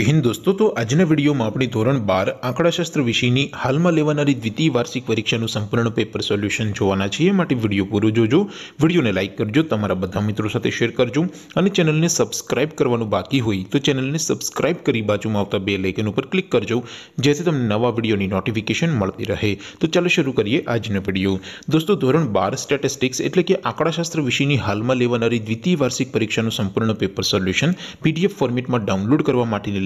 હે મિત્રો દોસ્તો તો અજને વિડિયોમાં આપડી ધોરણ 12 આંકડાશાસ્ત્ર વિષયની હાલમાં લેવનરી દ્વિતીય વાર્ષિક પરીક્ષાનું સંપૂર્ણ પેપર સોલ્યુશન જોવાના છે માટે વિડિયો પૂરો જોજો વિડિયોને લાઈક કરજો તમારા બધા મિત્રો સાથે શેર કરજો અને ચેનલને સબ્સ્ક્રાઇબ કરવાનું બાકી હોય તો ચેનલને સબ્સ્ક્રાઇબ કરી બાજુમાં આવતા બેલ આઇકન ઉપર ક્લિક કરજો જેથી તમને નવા વિડિયોની નોટિફિકેશન મળતી રહે તો ચાલો શરૂ કરીએ આજનો વિડિયો દોસ્તો ધોરણ 12 સ્ટેટિસ્ટિક્સ એટલે કે આંકડાશાસ્ત્ર વિષયની હાલમાં લેવનરી દ્વિતીય વાર્ષિક પરીક્ષાનું સંપૂર્ણ પેપર સોલ્યુશન પીડીએફ ફોર્મેટમાં ડાઉનલોડ કરવા માટેની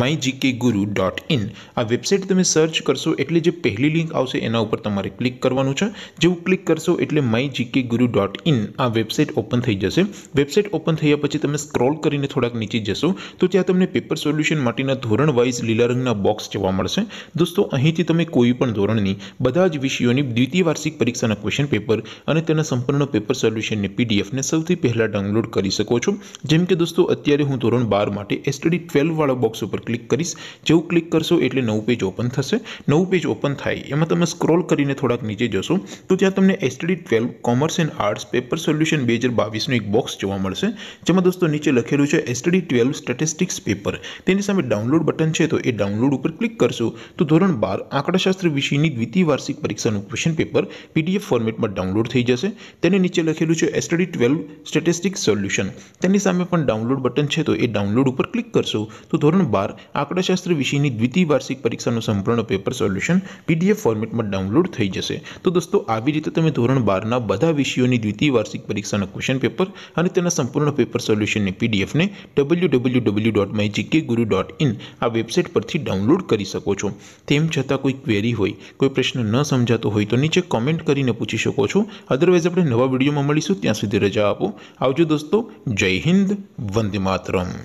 mygkguru.in આ વેબસાઈટ તમે સર્ચ કરશો એટલે જે પહેલી લિંક આવશે એના ઉપર તમારે ક્લિક કરવાનું છે જેવું ક્લિક કરશો એટલે mygkguru.in આ વેબસાઈટ ઓપન થઈ જશે વેબસાઈટ ઓપન થઈયા પછી તમે સ્ક્રોલ કરીને થોડક નીચે જ જશો તો ત્યાં તમને પેપર સોલ્યુશન માટેનું ધોરણ વાઈઝ લીલરંગના બોક્સ જોવા મળશે દોસ્તો અહીંથી તમે કોઈ પણ ધોરણની બધા જ વિષયોની દ્વિતીય વાર્ષિક પરીક્ષાના ક્વેશ્ચન પેપર અને તેના સંપૂર્ણનો પેપર સોલ્યુશન ને પીડીએફ ને સૌથી પહેલા ડાઉનલોડ કરી શકો છો જેમ કે દોસ્તો અત્યારે હું ધોરણ 12 માટે STD 12 વાળો બોક્સ ક્લિક કરિસ જેઉ ક્લિક કરશું એટલે નવ પેજ ઓપન થશે નવ પેજ ઓપન થાય એમાં તમે સ્ક્રોલ કરીને થોડાક નીચે જશો તો ત્યાં તમને STD 12 commerce and arts paper solution 2022 નો એક બોક્સ જોવા મળશે જેમાં દોસ્તો નીચે લખેલું છે STD 12 સ્ટેટિસ્ટિક્સ પેપર તેની સામે ડાઉનલોડ બટન છે તો એ ડાઉનલોડ ઉપર ક્લિક કરશું તો ધોરણ 12 આંકડાશાસ્ત્ર વિષયની દ્વિતીય વાર્ષિક પરીક્ષાનું ક્વેશ્ચન પેપર પીડીએફ ફોર્મેટમાં ડાઉનલોડ થઈ જશે તેની નીચે લખેલું છે STD 12 સ્ટેટિસ્ટિક્સ સોલ્યુશન તેની સામે પણ ડાઉનલોડ બટન છે તો એ ડાઉનલોડ ઉપર ક્લિક કરશું તો ધોરણ બાર આંકડાશાસ્ત્ર વિષયની દ્વિતીય વાર્ષિક પરીક્ષાનું સંપૂર્ણ પેપર સોલ્યુશન પીડીએફ ફોર્મેટમાં ડાઉનલોડ થઈ જશે તો દોસ્તો આવી રીતે તમે ધોરણ બારના બધા વિષયોની દ્વિતીય વાર્ષિક પરીક્ષાના ક્વેશ્ચન પેપર અને તેના સંપૂર્ણ પેપર સોલ્યુશનની પીડીએફને W W W dot my GK guru dot in આ વેબસાઇટ પરથી ડાઉનલોડ કરી શકો છો તેમ છતાં કોઈ ક્વેરી હોય કોઈ પ્રશ્ન ન સમજાતો હોય તો નીચે કોમેન્ટ કરીને પૂછી શકો છો અદરવાઇઝ આપણે નવા વિડીયોમાં મળીશું ત્યાં સુધી રજા આપો આવજો દોસ્તો જય હિન્દ વંદે માતરમ